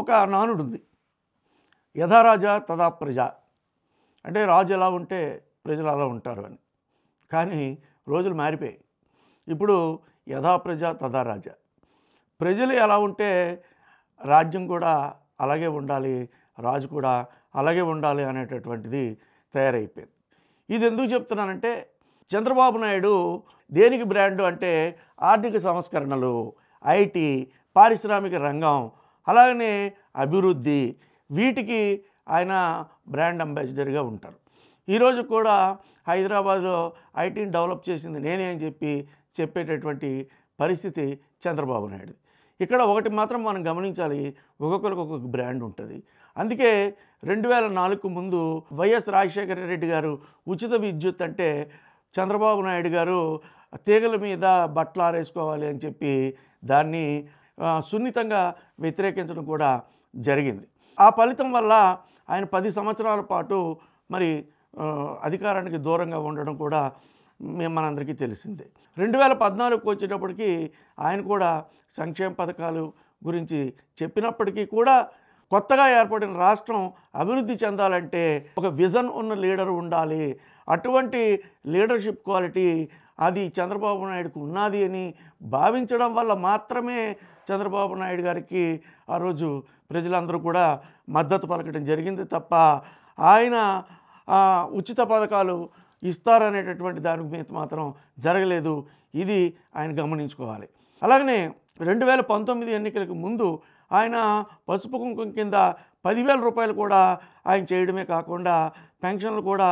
ఒక నానుడు ఉంది యథారాజా తదా ప్రజ అంటే రాజు ఎలా ఉంటే ప్రజలు అలా ఉంటారు అని కానీ రోజులు మారిపోయాయి ఇప్పుడు యథా ప్రజ తథా రాజా ప్రజలు ఎలా ఉంటే రాజ్యం కూడా అలాగే ఉండాలి రాజు కూడా అలాగే ఉండాలి అనేటటువంటిది తయారైపోయింది ఇది ఎందుకు చెప్తున్నానంటే చంద్రబాబు నాయుడు దేనికి బ్రాండు అంటే ఆర్థిక సంస్కరణలు ఐటీ పారిశ్రామిక రంగం అలాగనే అభివృద్ధి వీటికి ఆయన బ్రాండ్ అంబాసిడర్గా ఉంటారు ఈరోజు కూడా హైదరాబాద్లో ఐటీని డెవలప్ చేసింది నేనే అని చెప్పి చెప్పేటటువంటి పరిస్థితి చంద్రబాబు నాయుడు ఇక్కడ ఒకటి మాత్రం మనం గమనించాలి ఒక్కొక్కరికి ఒక్కొక్క బ్రాండ్ ఉంటుంది అందుకే రెండు వేల నాలుగు ముందు వైఎస్ రాజశేఖర రెడ్డి గారు ఉచిత విద్యుత్ అంటే చంద్రబాబు నాయుడు గారు తీగల మీద బట్టలు ఆరేసుకోవాలి అని చెప్పి దాన్ని సున్నితంగా వ్యతిరేకించడం కూడా జరిగింది ఆ ఫలితం వల్ల ఆయన పది సంవత్సరాల పాటు మరి అధికారానికి దూరంగా ఉండడం కూడా మేము మనందరికీ తెలిసిందే రెండు వేల పద్నాలుగుకి వచ్చేటప్పటికి ఆయన కూడా సంక్షేమ పథకాలు గురించి చెప్పినప్పటికీ కూడా కొత్తగా ఏర్పడిన రాష్ట్రం అభివృద్ధి చెందాలంటే ఒక విజన్ ఉన్న లీడర్ ఉండాలి అటువంటి లీడర్షిప్ క్వాలిటీ అది చంద్రబాబు నాయుడుకు ఉన్నది అని భావించడం వల్ల మాత్రమే చంద్రబాబు నాయుడు గారికి ఆ రోజు ప్రజలందరూ కూడా మద్దతు పలకడం జరిగింది తప్ప ఆయన ఉచిత పథకాలు ఇస్తారనేటటువంటి దాని మీద మాత్రం జరగలేదు ఇది ఆయన గమనించుకోవాలి అలాగనే రెండు వేల పంతొమ్మిది ఎన్నికలకు ముందు ఆయన పసుపు కుంకుమ కింద పదివేల రూపాయలు కూడా ఆయన చేయడమే కాకుండా పెన్షన్లు కూడా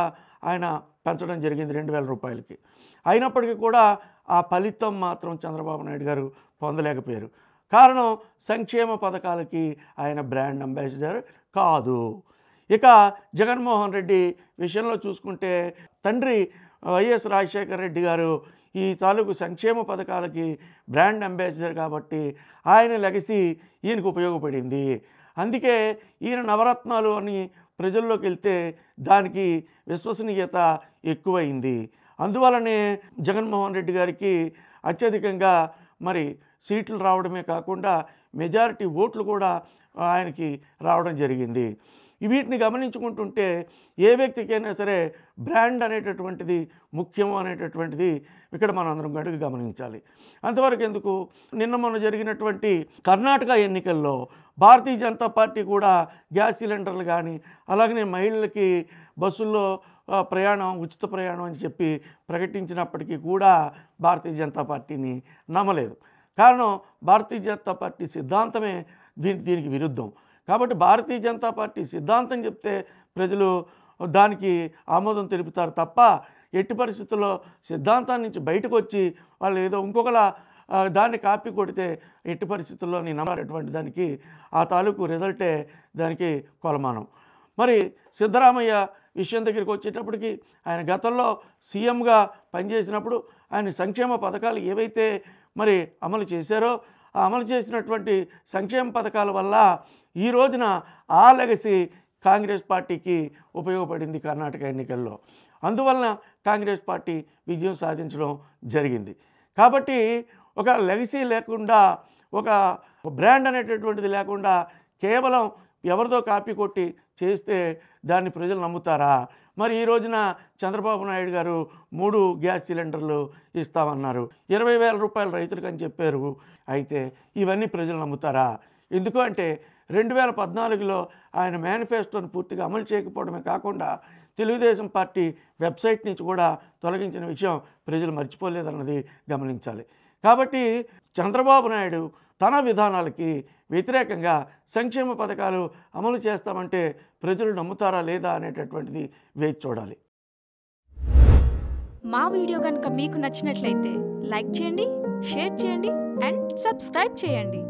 ఆయన పెంచడం జరిగింది రెండు వేల రూపాయలకి అయినప్పటికీ కూడా ఆ ఫలితం మాత్రం చంద్రబాబు నాయుడు గారు పొందలేకపోయారు కారణం సంక్షేమ పథకాలకి ఆయన బ్రాండ్ అంబాసిడర్ కాదు ఇక జగన్మోహన్ రెడ్డి విషయంలో చూసుకుంటే తండ్రి వైఎస్ రాజశేఖర రెడ్డి గారు ఈ తాలూకు సంక్షేమ పథకాలకి బ్రాండ్ అంబాసిడర్ కాబట్టి ఆయన లెగసి ఈయనకు ఉపయోగపడింది అందుకే ఈయన నవరత్నాలు అని ప్రజల్లోకి వెళ్తే దానికి విశ్వసనీయత ఎక్కువైంది అందువలనే జగన్మోహన్ రెడ్డి గారికి అత్యధికంగా మరి సీట్లు రావడమే కాకుండా మెజారిటీ ఓట్లు కూడా ఆయనకి రావడం జరిగింది వీటిని గమనించుకుంటుంటే ఏ వ్యక్తికైనా సరే బ్రాండ్ అనేటటువంటిది ముఖ్యం అనేటటువంటిది ఇక్కడ మనం అందరం గడుగు గమనించాలి అంతవరకు ఎందుకు నిన్న మొన్న జరిగినటువంటి కర్ణాటక ఎన్నికల్లో భారతీయ జనతా పార్టీ కూడా గ్యాస్ సిలిండర్లు కానీ అలాగనే మహిళలకి బస్సుల్లో ప్రయాణం ఉచిత ప్రయాణం అని చెప్పి ప్రకటించినప్పటికీ కూడా భారతీయ జనతా పార్టీని నమ్మలేదు కారణం భారతీయ జనతా పార్టీ సిద్ధాంతమే దీనికి విరుద్ధం కాబట్టి భారతీయ జనతా పార్టీ సిద్ధాంతం చెప్తే ప్రజలు దానికి ఆమోదం తెలుపుతారు తప్ప ఎట్టి పరిస్థితుల్లో సిద్ధాంతం నుంచి బయటకు వచ్చి వాళ్ళు ఏదో ఇంకొకలా దాన్ని కాపీ కొడితే ఎట్టి పరిస్థితుల్లో నేను నమ్మటువంటి దానికి ఆ తాలూకు రిజల్టే దానికి కొలమానం మరి సిద్ధరామయ్య విషయం దగ్గరికి వచ్చేటప్పటికి ఆయన గతంలో సీఎంగా పనిచేసినప్పుడు ఆయన సంక్షేమ పథకాలు ఏవైతే మరి అమలు చేశారో అమలు చేసినటువంటి సంక్షేమ పథకాల వల్ల ఈ రోజున ఆ లెగసీ కాంగ్రెస్ పార్టీకి ఉపయోగపడింది కర్ణాటక ఎన్నికల్లో అందువలన కాంగ్రెస్ పార్టీ విజయం సాధించడం జరిగింది కాబట్టి ఒక లెగసీ లేకుండా ఒక బ్రాండ్ అనేటటువంటిది లేకుండా కేవలం ఎవరిదో కాపీ కొట్టి చేస్తే దాన్ని ప్రజలు నమ్ముతారా మరి ఈ రోజున చంద్రబాబు నాయుడు గారు మూడు గ్యాస్ సిలిండర్లు ఇస్తామన్నారు ఇరవై వేల రూపాయలు రైతులకు అని చెప్పారు అయితే ఇవన్నీ ప్రజలు నమ్ముతారా ఎందుకు అంటే రెండు వేల పద్నాలుగులో ఆయన మేనిఫెస్టోను పూర్తిగా అమలు చేయకపోవడమే కాకుండా తెలుగుదేశం పార్టీ వెబ్సైట్ నుంచి కూడా తొలగించిన విషయం ప్రజలు మర్చిపోలేదన్నది గమనించాలి కాబట్టి చంద్రబాబు నాయుడు తన విధానాలకి వ్యతిరేకంగా సంక్షేమ పథకాలు అమలు చేస్తామంటే ప్రజలు నమ్ముతారా లేదా అనేటటువంటిది వేచి చూడాలి మా వీడియో కనుక మీకు నచ్చినట్లయితే లైక్ చేయండి షేర్ చేయండి అండ్ సబ్స్క్రైబ్ చేయండి